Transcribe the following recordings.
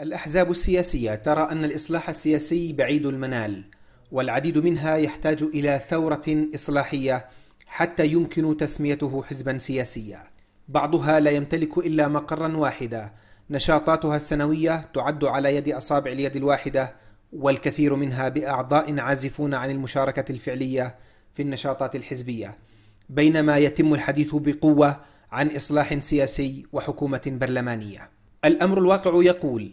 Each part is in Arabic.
الأحزاب السياسية ترى أن الإصلاح السياسي بعيد المنال والعديد منها يحتاج إلى ثورة إصلاحية حتى يمكن تسميته حزبا سياسيا بعضها لا يمتلك إلا مقرا واحدا نشاطاتها السنوية تعد على يد أصابع اليد الواحدة والكثير منها بأعضاء عازفون عن المشاركة الفعلية في النشاطات الحزبية بينما يتم الحديث بقوة عن إصلاح سياسي وحكومة برلمانية الأمر الواقع يقول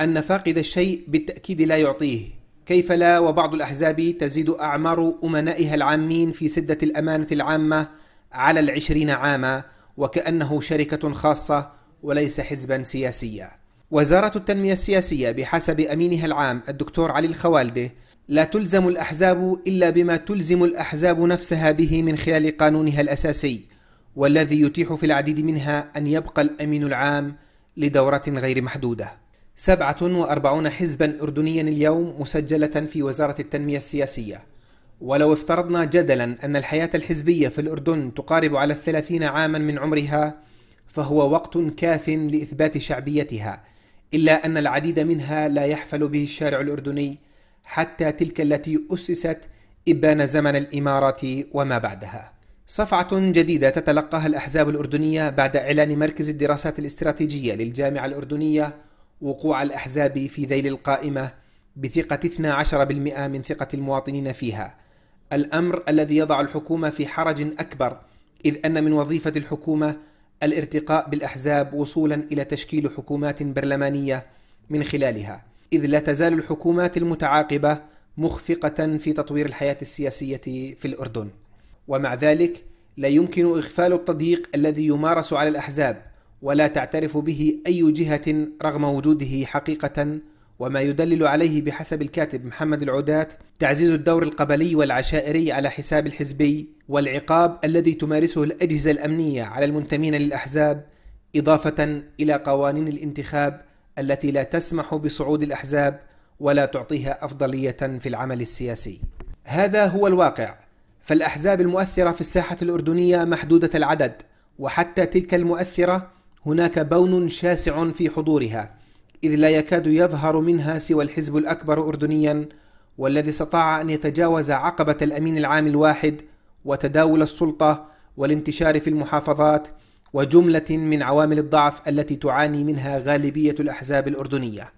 أن فاقد الشيء بالتأكيد لا يعطيه كيف لا وبعض الأحزاب تزيد أعمار أمنائها العامين في سدة الأمانة العامة على العشرين عاما وكأنه شركة خاصة وليس حزبا سياسيا وزارة التنمية السياسية بحسب أمينها العام الدكتور علي الخوالده لا تلزم الأحزاب إلا بما تلزم الأحزاب نفسها به من خلال قانونها الأساسي والذي يتيح في العديد منها أن يبقى الأمين العام لدورة غير محدودة 47 حزبا أردنيا اليوم مسجلة في وزارة التنمية السياسية ولو افترضنا جدلا أن الحياة الحزبية في الأردن تقارب على الثلاثين عاما من عمرها فهو وقت كاف لإثبات شعبيتها إلا أن العديد منها لا يحفل به الشارع الأردني حتى تلك التي أسست إبان زمن الإمارات وما بعدها صفعة جديدة تتلقاها الأحزاب الأردنية بعد إعلان مركز الدراسات الاستراتيجية للجامعة الأردنية وقوع الأحزاب في ذيل القائمة بثقة 12% من ثقة المواطنين فيها الأمر الذي يضع الحكومة في حرج أكبر إذ أن من وظيفة الحكومة الارتقاء بالأحزاب وصولا إلى تشكيل حكومات برلمانية من خلالها إذ لا تزال الحكومات المتعاقبة مخفقة في تطوير الحياة السياسية في الأردن ومع ذلك لا يمكن إغفال التضييق الذي يمارس على الأحزاب ولا تعترف به أي جهة رغم وجوده حقيقة وما يدلل عليه بحسب الكاتب محمد العدات تعزيز الدور القبلي والعشائري على حساب الحزبي والعقاب الذي تمارسه الأجهزة الأمنية على المنتمين للأحزاب إضافة إلى قوانين الانتخاب التي لا تسمح بصعود الأحزاب ولا تعطيها أفضلية في العمل السياسي هذا هو الواقع فالأحزاب المؤثرة في الساحة الأردنية محدودة العدد وحتى تلك المؤثرة هناك بون شاسع في حضورها إذ لا يكاد يظهر منها سوى الحزب الأكبر أردنيا والذي استطاع أن يتجاوز عقبة الأمين العام الواحد وتداول السلطة والانتشار في المحافظات وجملة من عوامل الضعف التي تعاني منها غالبية الأحزاب الأردنية.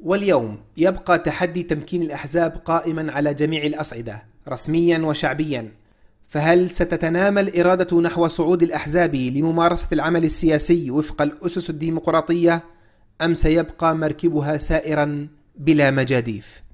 واليوم يبقى تحدي تمكين الأحزاب قائما على جميع الأصعدة رسميا وشعبيا فهل ستتنامى الإرادة نحو صعود الأحزاب لممارسة العمل السياسي وفق الأسس الديمقراطية أم سيبقى مركبها سائرا بلا مجاديف؟